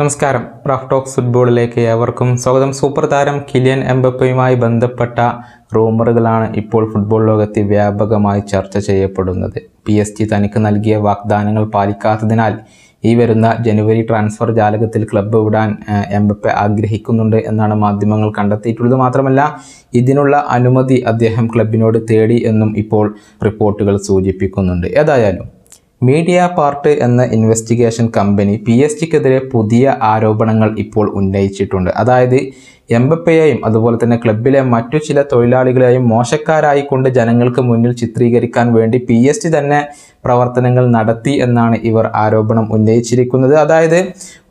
നമസ്കാരം rough talks ഫുട്ബോളിലേക്ക് ഏവർക്കും സ്വാഗതം സൂപ്പർ താരം കിലിയൻ എംബപ്പയുമായി ബന്ധപ്പെട്ട റൂമറുകളാണ് ഇപ്പോൾ ഫുട്ബോൾ ലോകത്ത് വ്യാപകമായി ചർച്ച ചെയ്യപ്പെടുന്നത് പി എസ് ജി തനിക്ക് നൽകിയ വാഗ്ദാനങ്ങൾ പാലിക്കാത്തതിനാൽ ഈ വരുന്ന ജനുവരി ട്രാൻസ്ഫർ ജാലകത്തിൽ ക്ലബ്ബ് വിടാൻ എംബപ്പ ആഗ്രഹിക്കുന്നുണ്ട് എന്നാണ് മാധ്യമങ്ങൾ കണ്ടെത്തിയിട്ടുള്ളത് മാത്രമല്ല ഇതിനുള്ള അനുമതി അദ്ദേഹം ക്ലബിനോട് തേടി എന്നും ഇപ്പോൾ റിപ്പോർട്ടുകൾ സൂചിപ്പിക്കുന്നുണ്ട് ഏതായാലും മീഡിയ പാർട്ട് എന്ന ഇൻവെസ്റ്റിഗേഷൻ കമ്പനി പി എസ് ജിക്കെതിരെ പുതിയ ആരോപണങ്ങൾ ഇപ്പോൾ ഉന്നയിച്ചിട്ടുണ്ട് അതായത് എംബപ്പയെയും അതുപോലെ തന്നെ ക്ലബിലെ മറ്റു ചില തൊഴിലാളികളെയും മോശക്കാരായിക്കൊണ്ട് ജനങ്ങൾക്ക് മുന്നിൽ ചിത്രീകരിക്കാൻ വേണ്ടി പി എസ് ടി തന്നെ പ്രവർത്തനങ്ങൾ നടത്തി എന്നാണ് ഇവർ ആരോപണം ഉന്നയിച്ചിരിക്കുന്നത് അതായത്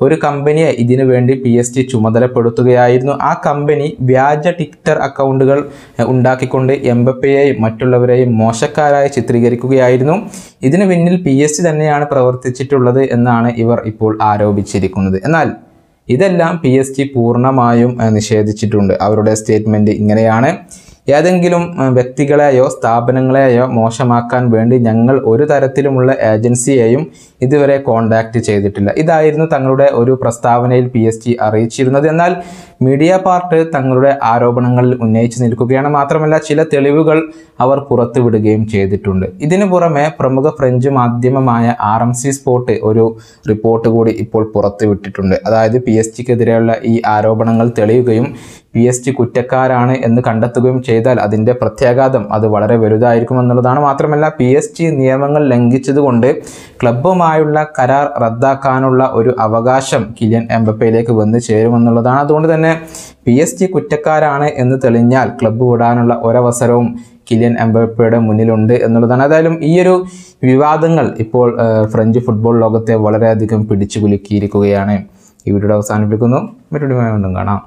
ഒരു കമ്പനിയെ ഇതിനു വേണ്ടി പി എസ് ടി ചുമതലപ്പെടുത്തുകയായിരുന്നു ആ കമ്പനി വ്യാജ ട്വിറ്റർ അക്കൗണ്ടുകൾ ഉണ്ടാക്കിക്കൊണ്ട് എംബപ്പയെയും മറ്റുള്ളവരെയും മോശക്കാരായി ചിത്രീകരിക്കുകയായിരുന്നു ഇതിനു പിന്നിൽ പി എസ് ടി തന്നെയാണ് പ്രവർത്തിച്ചിട്ടുള്ളത് എന്നാണ് ഇവർ ഇപ്പോൾ ആരോപിച്ചിരിക്കുന്നത് എന്നാൽ ഇതെല്ലാം പി എസ് ടി പൂർണ്ണമായും നിഷേധിച്ചിട്ടുണ്ട് അവരുടെ സ്റ്റേറ്റ്മെൻറ്റ് ഇങ്ങനെയാണ് ഏതെങ്കിലും വ്യക്തികളെയോ സ്ഥാപനങ്ങളെയോ മോശമാക്കാൻ വേണ്ടി ഞങ്ങൾ ഒരു തരത്തിലുമുള്ള ഏജൻസിയെയും ഇതുവരെ കോണ്ടാക്ട് ചെയ്തിട്ടില്ല ഇതായിരുന്നു തങ്ങളുടെ ഒരു പ്രസ്താവനയിൽ പി അറിയിച്ചിരുന്നത് എന്നാൽ മീഡിയ പാർട്ട് തങ്ങളുടെ ആരോപണങ്ങളിൽ ഉന്നയിച്ചു നിൽക്കുകയാണ് മാത്രമല്ല ചില തെളിവുകൾ അവർ പുറത്തുവിടുകയും ചെയ്തിട്ടുണ്ട് ഇതിനു പുറമെ പ്രമുഖ ഫ്രഞ്ച് മാധ്യമമായ ആർ എം സി സ്പോർട്ട് ഒരു റിപ്പോർട്ട് കൂടി ഇപ്പോൾ പുറത്തുവിട്ടിട്ടുണ്ട് അതായത് പി എസ് ജിക്കെതിരെയുള്ള ഈ ആരോപണങ്ങൾ തെളിയുകയും പി എസ് ടി കുറ്റക്കാരാണ് എന്ന് കണ്ടെത്തുകയും ചെയ്താൽ അതിൻ്റെ പ്രത്യാഘാതം അത് വളരെ വലുതായിരിക്കും എന്നുള്ളതാണ് മാത്രമല്ല പി എസ് ടി നിയമങ്ങൾ ലംഘിച്ചതുകൊണ്ട് ക്ലബ്ബുമായുള്ള കരാർ റദ്ദാക്കാനുള്ള ഒരു അവകാശം കിലിയൻ എംബപ്പയിലേക്ക് വന്നു ചേരുമെന്നുള്ളതാണ് അതുകൊണ്ട് തന്നെ തന്നെ പി എസ് ജി കുറ്റക്കാരാണ് എന്ന് തെളിഞ്ഞാൽ ക്ലബ്ബ് വിടാനുള്ള ഒരവസരവും കിലിയൻ എംബപ്പയുടെ മുന്നിലുണ്ട് എന്നുള്ളതാണ് ഏതായാലും ഈയൊരു വിവാദങ്ങൾ ഇപ്പോൾ ഫ്രഞ്ച് ഫുട്ബോൾ ലോകത്തെ വളരെയധികം പിടിച്ചു കുലുക്കിയിരിക്കുകയാണ് ഈ വീഡിയോ അവസാനിപ്പിക്കുന്നു മറ്റൊരു കാണാം